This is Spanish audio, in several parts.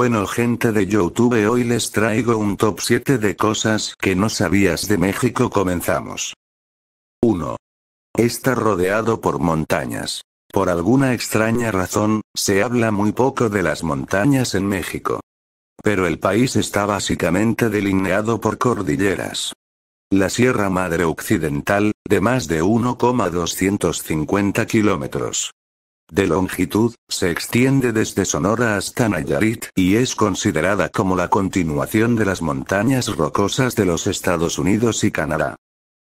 Bueno gente de Youtube hoy les traigo un top 7 de cosas que no sabías de México comenzamos. 1. Está rodeado por montañas. Por alguna extraña razón, se habla muy poco de las montañas en México. Pero el país está básicamente delineado por cordilleras. La Sierra Madre Occidental, de más de 1,250 kilómetros, de longitud, se extiende desde Sonora hasta Nayarit, y es considerada como la continuación de las montañas rocosas de los Estados Unidos y Canadá.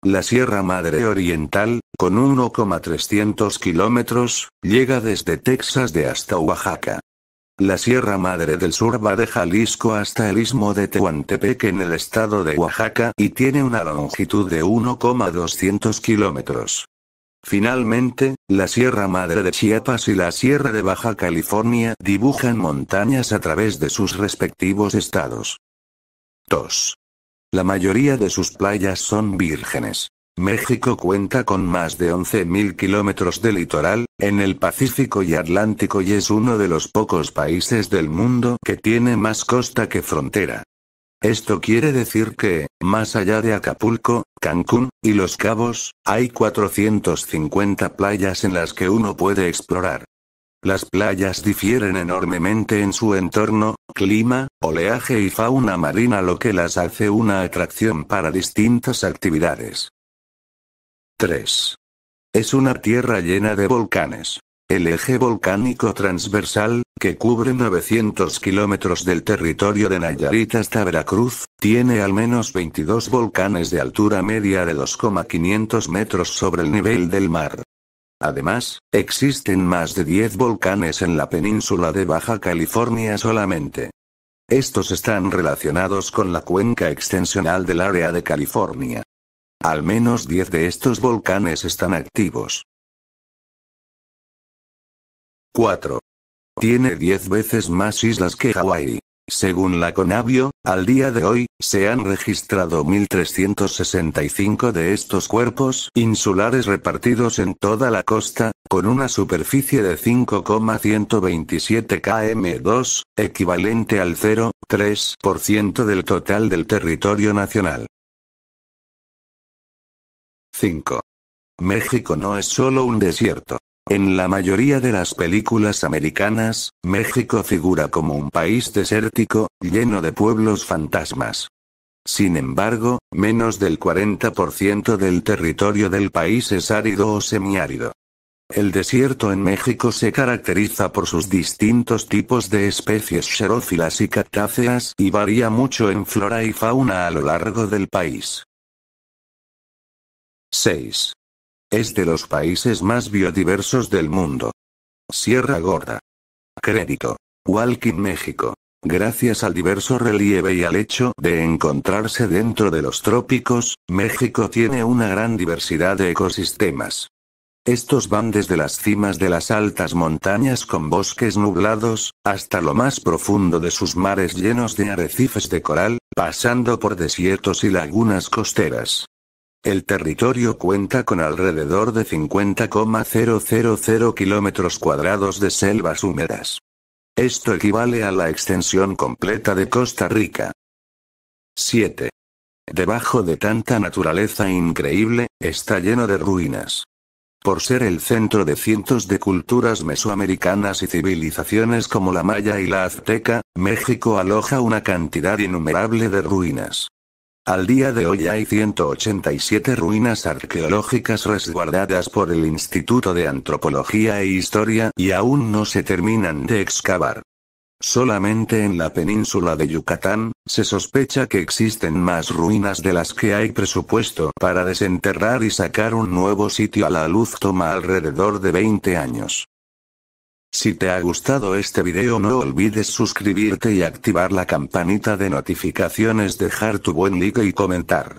La Sierra Madre Oriental, con 1,300 kilómetros, llega desde Texas de hasta Oaxaca. La Sierra Madre del Sur va de Jalisco hasta el istmo de Tehuantepec en el estado de Oaxaca y tiene una longitud de 1,200 kilómetros. Finalmente, la Sierra Madre de Chiapas y la Sierra de Baja California dibujan montañas a través de sus respectivos estados. 2. La mayoría de sus playas son vírgenes. México cuenta con más de 11.000 kilómetros de litoral, en el Pacífico y Atlántico y es uno de los pocos países del mundo que tiene más costa que frontera. Esto quiere decir que, más allá de Acapulco, Cancún, y Los Cabos, hay 450 playas en las que uno puede explorar. Las playas difieren enormemente en su entorno, clima, oleaje y fauna marina lo que las hace una atracción para distintas actividades. 3. Es una tierra llena de volcanes. El eje volcánico transversal, que cubre 900 kilómetros del territorio de Nayarit hasta Veracruz, tiene al menos 22 volcanes de altura media de 2,500 metros sobre el nivel del mar. Además, existen más de 10 volcanes en la península de Baja California solamente. Estos están relacionados con la cuenca extensional del área de California. Al menos 10 de estos volcanes están activos. 4. Tiene 10 veces más islas que Hawái. Según la Conavio, al día de hoy, se han registrado 1.365 de estos cuerpos insulares repartidos en toda la costa, con una superficie de 5,127 km2, equivalente al 0,3% del total del territorio nacional. 5. México no es solo un desierto. En la mayoría de las películas americanas, México figura como un país desértico, lleno de pueblos fantasmas. Sin embargo, menos del 40% del territorio del país es árido o semiárido. El desierto en México se caracteriza por sus distintos tipos de especies xerófilas y cactáceas y varía mucho en flora y fauna a lo largo del país. 6. Es de los países más biodiversos del mundo. Sierra Gorda. Crédito. Walking México. Gracias al diverso relieve y al hecho de encontrarse dentro de los trópicos, México tiene una gran diversidad de ecosistemas. Estos van desde las cimas de las altas montañas con bosques nublados, hasta lo más profundo de sus mares llenos de arrecifes de coral, pasando por desiertos y lagunas costeras. El territorio cuenta con alrededor de 50,000 kilómetros cuadrados de selvas húmedas. Esto equivale a la extensión completa de Costa Rica. 7. Debajo de tanta naturaleza increíble, está lleno de ruinas. Por ser el centro de cientos de culturas mesoamericanas y civilizaciones como la maya y la azteca, México aloja una cantidad innumerable de ruinas. Al día de hoy hay 187 ruinas arqueológicas resguardadas por el Instituto de Antropología e Historia y aún no se terminan de excavar. Solamente en la península de Yucatán, se sospecha que existen más ruinas de las que hay presupuesto para desenterrar y sacar un nuevo sitio a la luz toma alrededor de 20 años. Si te ha gustado este video no olvides suscribirte y activar la campanita de notificaciones dejar tu buen like y comentar.